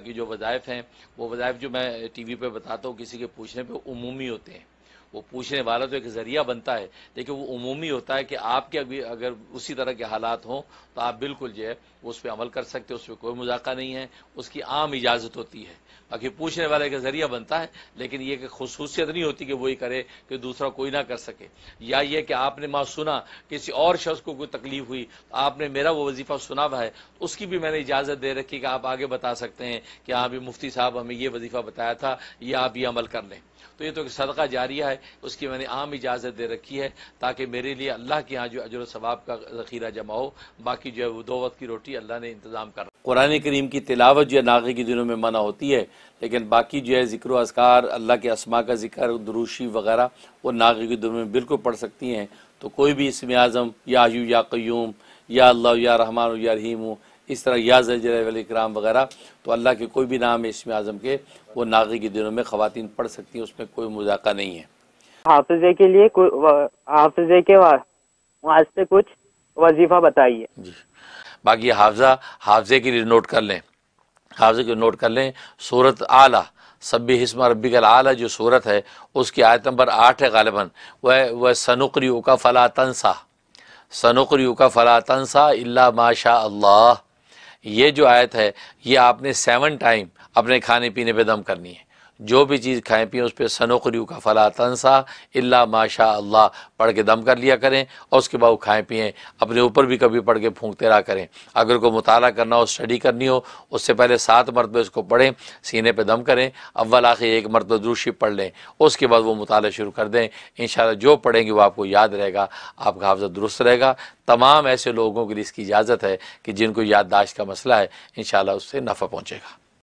की जो वज़ायफ़ हैं वो वज़ायफ़ जो मैं टी वी पर बताता हूँ किसी के पूछने पर उमूमी होते हैं वो पूछने वाला तो एक जरिया बनता है लेकिन वो उमूमी होता है कि आपके अभी अगर उसी तरह के हालात हों तो आप बिल्कुल जो है उस पर अमल कर सकते हो उस पर कोई मजाका नहीं है उसकी आम इजाज़त होती है बाकी पूछने वाले का जरिया बनता है लेकिन ये कि खसूसियत नहीं होती कि वही करे कि दूसरा कोई ना कर सके या ये कि आपने माँ सुना किसी और शख्स को कोई तकलीफ हुई तो आपने मेरा वो वजीफ़ा सुना हुआ है उसकी भी मैंने इजाज़त दे रखी कि आप आगे बता सकते हैं कि हाँ भी मुफ्ती साहब हमें ये वजीफ़ा बताया था ये आप ये अमल कर लें तो ये तो एक सदका जारिया है उसकी मैंने आम इजाज़त दे रखी है ताकि मेरे लिए अल्लाह के यहाँ जो अजर सवाब का ज़खीरा जमा हो बाकी जो है वो दो वक्त की रोटी अल्लाह ने इंतज़ाम कर कुरान करीम की तिलावत जो है नागे के दिनों में मना होती है लेकिन बाकी जो है जिक्र असकार अल्लाह के असमा का जिक्र दरूशी वगैरह वो नागे के दिनों में बिल्कुल पढ़ सकती हैं तो कोई भी इसम आज़म या यू या क्यूम या अल्लाह या रहमान या रहीम इस तरह या जलकराम वगैरह तो अल्लाह के कोई भी नाम है इसम आज़म के वो नागे के दिनों में ख़वान पढ़ सकती हैं उसमें कोई मुजाका नहीं है हाफिजे के लिए हाफिजे के वास्ते कुछ वजीफा बताइए बाकी हाफजा हाफजे के लिए नोट कर लें हाफजे के नोट कर लें सूरत आला सब्बी हिस्म रबी आला जो सूरत है उसकी आयत नंबर आठ है गालिबा वह वह सनुकरी का फला तनसा सनुकरी का फला तनसा अल्ला माशा अल्लाह ये जो आयत है ये आपने सेवन टाइम अपने खाने पीने पे दम करनी है जो भी चीज़ खाएं पिए उस पर सनोकरियू का फला तनसा अल्ला माशा अल्लाह पढ़ के दम कर लिया करें और उसके बाद वो खाएँ पिएँ अपने ऊपर भी कभी पढ़ के फूँकते रहा करें अगर कोई मुताल करना हो स्टडी करनी हो उससे पहले सात मरतबे उसको पढ़ें सीने पर दम करें अव्वल आखिर एक मरतब दूसरी पढ़ लें उसके बाद वो मुताल शुरू कर दें इन जो पढ़ेंगे वो आपको याद रहेगा आपका हाफजा दुरुस्त रहेगा तमाम ऐसे लोगों के लिए इसकी इजाज़त है कि जिनको याददाश्त का मसला है इन उससे नफ़ा पहुँचेगा